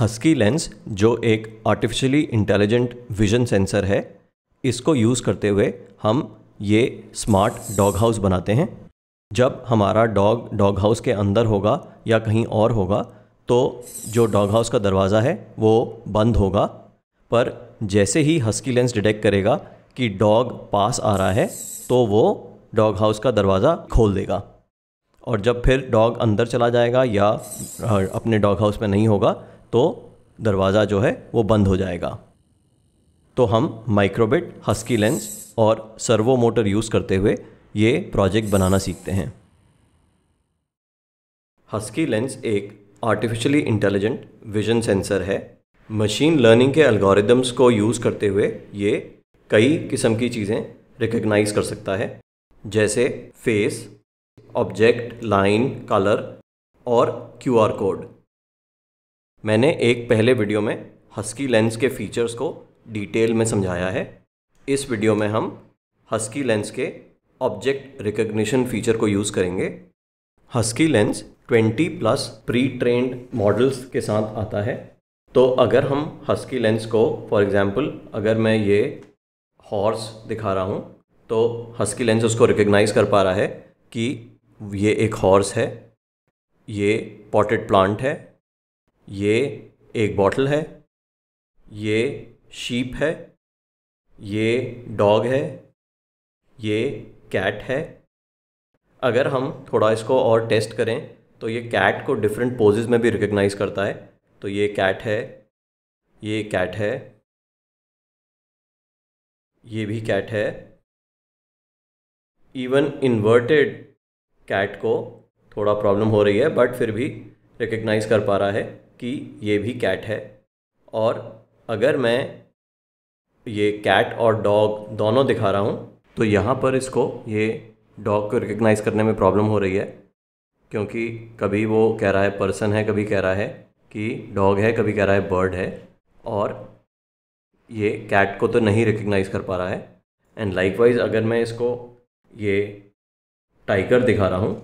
husky lens जो एक artificially intelligent vision sensor है इसको यूज़ करते हुए हम ये स्मार्ट डॉग हाउस बनाते हैं जब हमारा डॉग डॉग हाउस के अंदर होगा या कहीं और होगा तो जो डॉग हाउस का दरवाज़ा है वो बंद होगा पर जैसे ही हस्की लेंस डिटेक्ट करेगा कि डॉग पास आ रहा है तो वो डॉग हाउस का दरवाज़ा खोल देगा और जब फिर डॉग अंदर चला जाएगा या अपने डॉग हाउस में नहीं होगा तो दरवाज़ा जो है वो बंद हो जाएगा तो हम माइक्रोबिट हस्की लेंस और सर्वो मोटर यूज़ करते हुए ये प्रोजेक्ट बनाना सीखते हैं हस्की लेंस एक आर्टिफिशियली इंटेलिजेंट विजन सेंसर है मशीन लर्निंग के अल्गोरिदम्स को यूज़ करते हुए ये कई किस्म की चीज़ें रिकग्नाइज कर सकता है जैसे फेस ऑब्जेक्ट लाइन कलर और क्यूआर कोड मैंने एक पहले वीडियो में हस्की लेंस के फीचर्स को डिटेल में समझाया है इस वीडियो में हम हस्की लेंस के ऑब्जेक्ट रिकग्निशन फीचर को यूज़ करेंगे HuskyLens 20 plus pre trained models के साथ आता है तो अगर हम हस्की लेंस को फॉर एग्ज़ाम्पल अगर मैं ये हॉर्स दिखा रहा हूँ तो हस्की लेंस उसको रिकग्नाइज़ कर पा रहा है कि ये एक हॉर्स है ये पॉटेड प्लांट है ये एक बॉटल है ये शीप है ये डॉग है ये कैट है अगर हम थोड़ा इसको और टेस्ट करें तो ये कैट को डिफरेंट पोजेज में भी रिकग्नाइज करता है तो ये कैट है ये कैट है ये भी कैट है इवन इन्वर्टेड कैट को थोड़ा प्रॉब्लम हो रही है बट फिर भी रिकग्नाइज कर पा रहा है कि ये भी कैट है और अगर मैं ये कैट और डॉग दोनों दिखा रहा हूँ तो यहाँ पर इसको ये डॉग को रिकग्नाइज़ करने में प्रॉब्लम हो रही है क्योंकि कभी वो कह रहा है पर्सन है कभी कह रहा है कि डॉग है कभी कह रहा है बर्ड है और ये कैट को तो नहीं रिकग्नाइज़ कर पा रहा है एंड लाइक वाइज अगर मैं इसको ये टाइगर दिखा रहा हूँ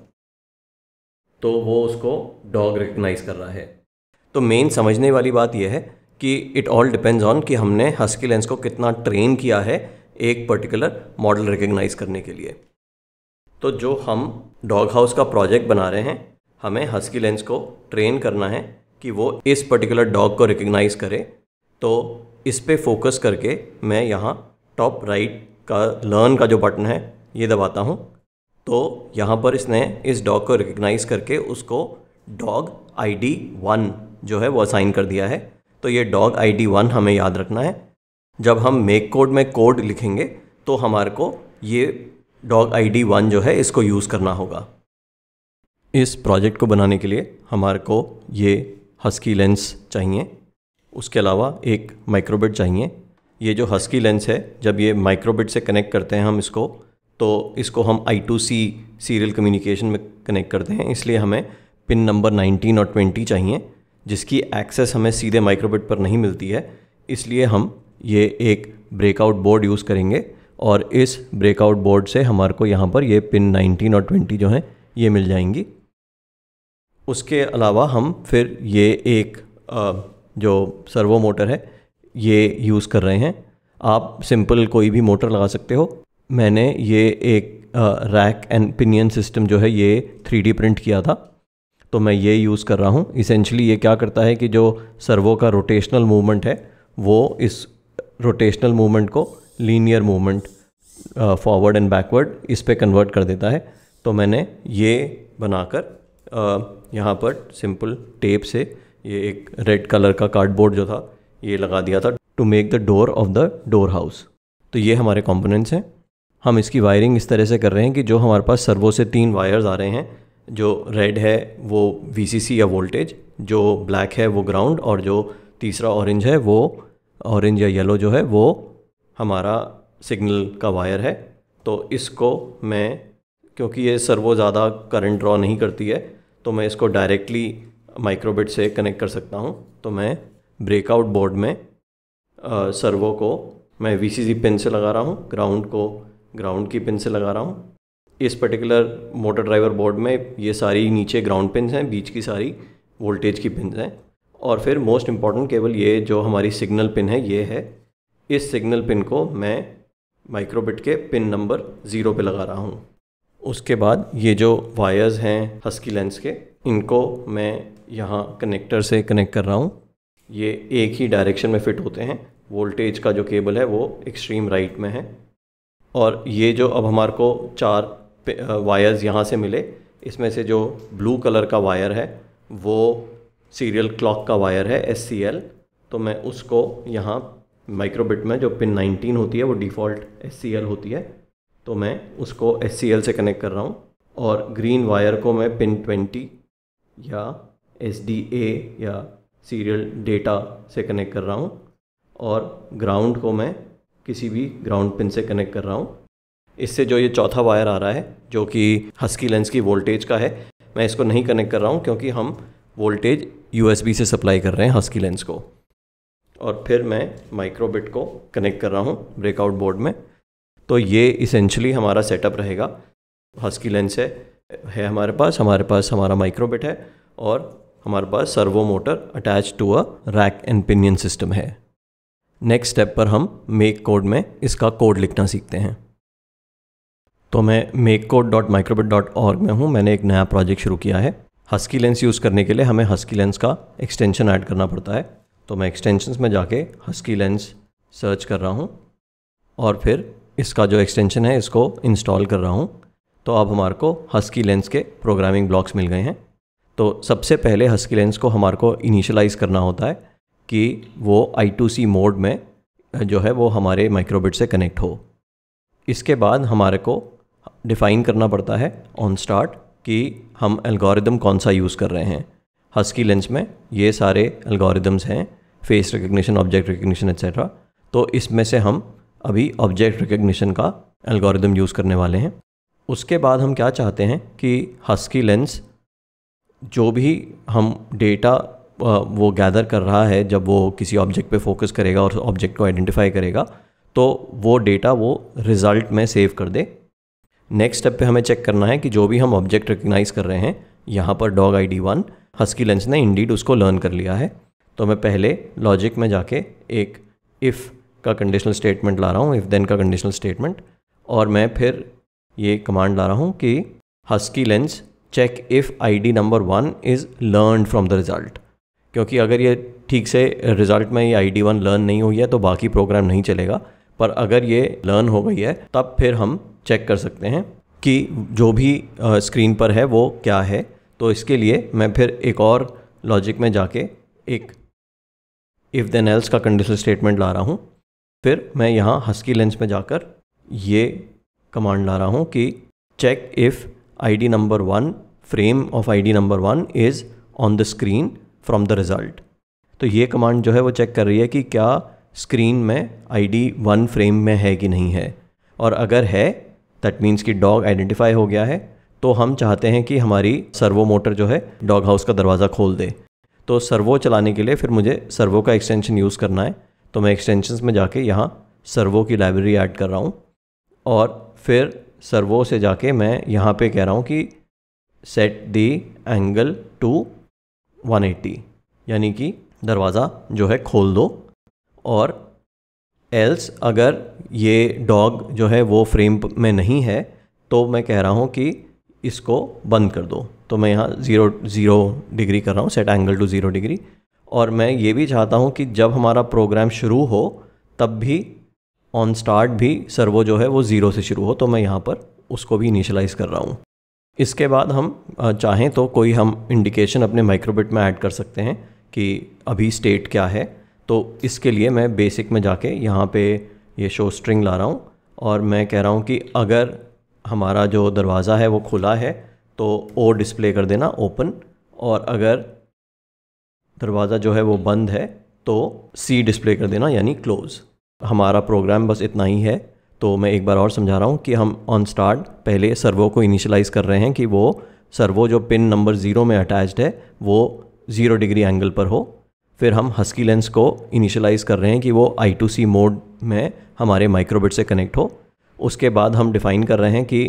तो वो उसको डॉग रिकग्नाइज़ कर रहा है तो मेन समझने वाली बात यह है कि इट ऑल डिपेंड्स ऑन कि हमने हस्की लेंस को कितना ट्रेन किया है एक पर्टिकुलर मॉडल रिकग्नाइज करने के लिए तो जो हम डॉग हाउस का प्रोजेक्ट बना रहे हैं हमें हस्की लेंस को ट्रेन करना है कि वो इस पर्टिकुलर डॉग को रिकग्नाइज करे तो इस पर फोकस करके मैं यहाँ टॉप राइट का लर्न का जो बटन है ये दबाता हूँ तो यहाँ पर इसने इस डॉग को रिकग्नाइज करके उसको डॉग आई डी वन जो है वो असाइन कर दिया है तो ये डॉग आई डी वन हमें याद रखना है जब हम मेक कोड में कोड लिखेंगे तो हमारे को ये डॉग आई डी वन जो है इसको यूज़ करना होगा इस प्रोजेक्ट को बनाने के लिए हमारे को ये हस्की लेंस चाहिए उसके अलावा एक माइक्रोबिट चाहिए ये जो हस्की लेंस है जब ये माइक्रोबिट से कनेक्ट करते हैं हम इसको तो इसको हम I two C serial communication में कनेक्ट करते हैं इसलिए हमें पिन नंबर 19 और 20 चाहिए जिसकी एक्सेस हमें सीधे माइक्रोबिट पर नहीं मिलती है इसलिए हम ये एक ब्रेकआउट बोर्ड यूज़ करेंगे और इस ब्रेकआउट बोर्ड से हमारे को यहाँ पर ये पिन 19 और 20 जो हैं ये मिल जाएंगी उसके अलावा हम फिर ये एक जो सर्वो मोटर है ये यूज़ कर रहे हैं आप सिंपल कोई भी मोटर लगा सकते हो मैंने ये एक रैक एंड पिनियन सिस्टम जो है ये 3D प्रिंट किया था तो मैं ये यूज़ कर रहा हूँ इसेंशली ये क्या करता है कि जो सर्वो का रोटेशनल मूवमेंट है वो इस रोटेशनल मूवमेंट को linear movement forward and backward इस पर कन्वर्ट कर देता है तो मैंने ये बनाकर यहाँ पर सिंपल टेप से ये एक रेड कलर का कार्डबोर्ड जो था ये लगा दिया था to make the door of the door house तो ये हमारे कॉम्पोनेंट्स हैं हम इसकी वायरिंग इस तरह से कर रहे हैं कि जो हमारे पास सर्वो से तीन वायर्स आ रहे हैं जो रेड है वो वी या वोल्टेज जो ब्लैक है वो ग्राउंड और जो तीसरा ऑरेंज है वो ऑरेंज या येलो जो है वो हमारा सिग्नल का वायर है तो इसको मैं क्योंकि ये सर्वो ज़्यादा करंट ड्रॉ नहीं करती है तो मैं इसको डायरेक्टली माइक्रोबिट से कनेक्ट कर सकता हूँ तो मैं ब्रेकआउट बोर्ड में सर्वो को मैं वी पिन से लगा रहा हूँ ग्राउंड को ग्राउंड की पिन से लगा रहा हूँ इस पर्टिकुलर मोटर ड्राइवर बोर्ड में ये सारी नीचे ग्राउंड पिन हैं बीच की सारी वोल्टेज की पिन हैं और फिर मोस्ट इम्पॉर्टेंट केवल ये जो हमारी सिग्नल पिन है ये है इस सिग्नल पिन को मैं माइक्रोबिट के पिन नंबर ज़ीरो पे लगा रहा हूँ उसके बाद ये जो वायर्स हैं हस्की लेंस के इनको मैं यहाँ कनेक्टर से कनेक्ट कर रहा हूँ ये एक ही डायरेक्शन में फ़िट होते हैं वोल्टेज का जो केबल है वो एक्सट्रीम राइट में है और ये जो अब हमारे को चार वायर्स यहाँ से मिले इसमें से जो ब्लू कलर का वायर है वो सीरियल क्लॉक का वायर है एस तो मैं उसको यहाँ माइक्रोबिट में जो पिन 19 होती है वो डिफ़ॉल्ट एस होती है तो मैं उसको एस से कनेक्ट कर रहा हूँ और ग्रीन वायर को मैं पिन 20 या एस या सीरियल डेटा से कनेक्ट कर रहा हूँ और ग्राउंड को मैं किसी भी ग्राउंड पिन से कनेक्ट कर रहा हूँ इससे जो ये चौथा वायर आ रहा है जो कि हस्की लेंस की वोल्टेज का है मैं इसको नहीं कनेक्ट कर रहा हूँ क्योंकि हम वोल्टेज यू से सप्लाई कर रहे हैं हस्की लेंस को और फिर मैं माइक्रोबिट को कनेक्ट कर रहा हूँ ब्रेकआउट बोर्ड में तो ये इसेंशली हमारा सेटअप रहेगा हस्की लेंस है है हमारे पास हमारे पास हमारा माइक्रोबिट है और हमारे पास servo motor attach to a rack and pinion system है नेक्स्ट स्टेप पर हम मेक कोड में इसका कोड लिखना सीखते हैं तो मैं makecode dot microbit dot org में हूँ मैंने एक नया प्रोजेक्ट शुरू किया है हस्की लेंस यूज़ करने के लिए हमें हस्की लेंस का एक्सटेंशन ऐड करना पड़ता है तो मैं एक्सटेंशन में जाके हस्की लेंस सर्च कर रहा हूँ और फिर इसका जो एक्सटेंशन है इसको इंस्टॉल कर रहा हूँ तो अब हमारे को हस्की लेंस के प्रोग्रामिंग ब्लॉक्स मिल गए हैं तो सबसे पहले हस्की लेंस को हमारे को इनिशलाइज़ करना होता है कि वो आई टू सी मोड में जो है वो हमारे माइक्रोबिट से कनेक्ट हो इसके बाद हमारे को डिफ़ाइन करना पड़ता है ऑन स्टार्ट कि हम एल्गोरिदम कौन सा यूज़ कर रहे हैं हस्की लेंस में ये सारे एल्गोरिदम्स हैं face recognition object recognition etcetera तो इसमें से हम अभी ऑब्जेक्ट रिकग्निशन का एल्गोरिदम यूज़ करने वाले हैं उसके बाद हम क्या चाहते हैं कि हस्की लेंस जो भी हम डेटा वो गैदर कर रहा है जब वो किसी ऑब्जेक्ट पे फोकस करेगा और ऑब्जेक्ट को आइडेंटिफाई करेगा तो वो डेटा वो रिज़ल्ट में सेव कर दे नेक्स्ट स्टेप पे हमें चेक करना है कि जो भी हम ऑब्जेक्ट रिकग्नाइज कर रहे हैं यहाँ पर dog I D one husky lens ने इंडीड उसको लर्न कर लिया है तो मैं पहले लॉजिक में जाके एक इफ़ का कंडीशनल स्टेटमेंट ला रहा हूँ इफ़ देन का कंडीशनल स्टेटमेंट और मैं फिर ये कमांड ला रहा हूँ कि husky lens check if I D number one is learn from the result क्योंकि अगर ये ठीक से रिज़ल्ट में ये आई डी वन लर्न नहीं हुई है तो बाकी प्रोग्राम नहीं चलेगा पर अगर ये लर्न हो गई है तब फिर हम चेक कर सकते हैं कि जो भी स्क्रीन पर है वो क्या है तो इसके लिए मैं फिर एक और लॉजिक में जाके एक इफ़ देन एल्स का कंडीशनल स्टेटमेंट ला रहा हूँ फिर मैं यहाँ हस्की लेंस में जाकर ये कमांड ला रहा हूँ कि check if ID number one frame of ID number one is on the screen from the result तो ये कमांड जो है वो चेक कर रही है कि क्या स्क्रीन में आईडी वन फ्रेम में है कि नहीं है और अगर है दैट मीन्स कि डॉग आइडेंटिफाई हो गया है तो हम चाहते हैं कि हमारी सर्वो मोटर जो है डॉग हाउस का दरवाज़ा खोल दे तो सर्वो चलाने के लिए फिर मुझे सर्वो का एक्सटेंशन यूज़ करना है तो मैं एक्सटेंशन में जाके यहाँ सर्वो की लाइब्रेरी ऐड कर रहा हूँ और फिर सर्वो से जाके मैं यहाँ पे कह रहा हूँ कि सेट दी एंगल टू 180 यानी कि दरवाज़ा जो है खोल दो और एल्स अगर ये डॉग जो है वो फ्रेम में नहीं है तो मैं कह रहा हूँ कि इसको बंद कर दो तो मैं यहाँ ज़ीरो ज़ीरो डिग्री कर रहा हूँ set angle to zero degree और मैं ये भी चाहता हूँ कि जब हमारा प्रोग्राम शुरू हो तब भी ऑन स्टार्ट भी सर्वो जो है वो ज़ीरो से शुरू हो तो मैं यहाँ पर उसको भी इनिशलाइज़ कर रहा हूँ इसके बाद हम चाहें तो कोई हम इंडिकेशन अपने माइक्रोबिट में ऐड कर सकते हैं कि अभी स्टेट क्या है तो इसके लिए मैं बेसिक में जाके यहाँ पे ये शो स्ट्रिंग ला रहा हूँ और मैं कह रहा हूँ कि अगर हमारा जो दरवाज़ा है वो खुला है तो ओ डिस्प्ले कर देना ओपन और अगर दरवाज़ा जो है वो बंद है तो सी डिस्प्ले कर देना यानी क्लोज़ हमारा प्रोग्राम बस इतना ही है तो मैं एक बार और समझा रहा हूँ कि हम ऑन स्टार्ट पहले सर्वो को इनिशलाइज़ कर रहे हैं कि वो सर्वो जो पिन नंबर ज़ीरो में अटैच्ड है वो ज़ीरो डिग्री एंगल पर हो फिर हम हस्की लेंस को इनिशलाइज़ कर रहे हैं कि वो आई टू सी मोड में हमारे माइक्रोबिट से कनेक्ट हो उसके बाद हम डिफ़ाइन कर रहे हैं कि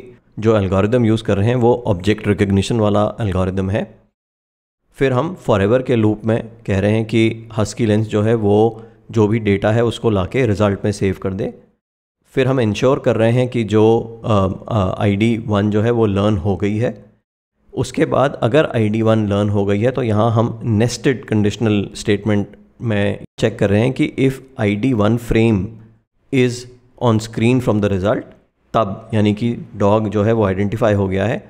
जो एल्गोरिदम यूज़ कर रहे हैं वो ऑब्जेक्ट रिकग्निशन वाला एल्गोरिदम है फिर हम फॉरेवर के लूप में कह रहे हैं कि हस्की लेंस जो है वो जो भी डेटा है उसको ला के रिज़ल्ट में सेव कर दे फिर हम इंश्योर कर रहे हैं कि जो आई डी वन जो है वो लर्न हो गई है उसके बाद अगर आई डी वन लर्न हो गई है तो यहाँ हम नेस्टेड कंडीशनल स्टेटमेंट में चेक कर रहे हैं कि if I D one frame is on screen from the result तब यानी कि डॉग जो है वो आइडेंटिफाई हो गया है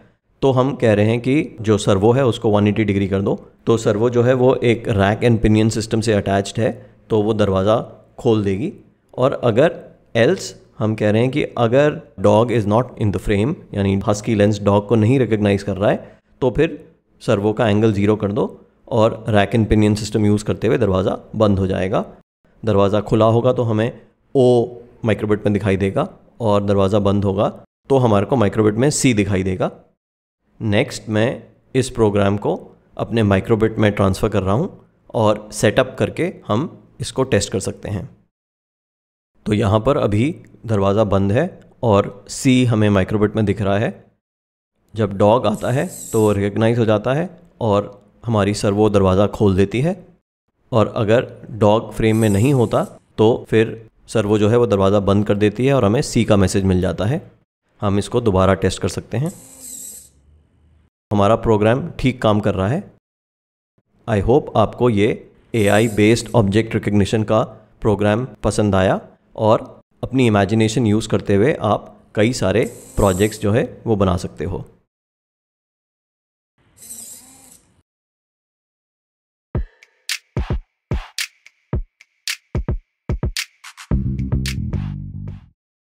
तो हम कह रहे हैं कि जो सर्वो है उसको 180 डिग्री कर दो तो सर्वो जो है वो एक रैक एंड पिनियन सिस्टम से अटैच्ड है तो वो दरवाज़ा खोल देगी और अगर एल्स हम कह रहे हैं कि अगर dog is not in the frame यानी हस्की लेंस डॉग को नहीं रिकोगनाइज कर रहा है तो फिर सर्वो का एंगल ज़ीरो कर दो और rack and pinion system use करते हुए दरवाज़ा बंद हो जाएगा दरवाज़ा खुला होगा तो हमें ओ माइक्रोबिट में दिखाई देगा और दरवाज़ा बंद होगा तो हमारे को माइक्रोबिट में सी दिखाई देगा नेक्स्ट मैं इस प्रोग्राम को अपने माइक्रोबिट में ट्रांसफ़र कर रहा हूँ और सेटअप करके हम इसको टेस्ट कर सकते हैं तो यहाँ पर अभी दरवाज़ा बंद है और सी हमें माइक्रोबिट में दिख रहा है जब डॉग आता है तो रिकग्नाइज हो जाता है और हमारी सर्वो दरवाज़ा खोल देती है और अगर डॉग फ्रेम में नहीं होता तो फिर सर्वो जो है वो दरवाज़ा बंद कर देती है और हमें सी का मैसेज मिल जाता है हम इसको दोबारा टेस्ट कर सकते हैं हमारा प्रोग्राम ठीक काम कर रहा है आई होप आपको ये A I based object recognition का प्रोग्राम पसंद आया और अपनी इमेजिनेशन यूज़ करते हुए आप कई सारे प्रोजेक्ट्स जो है वो बना सकते हो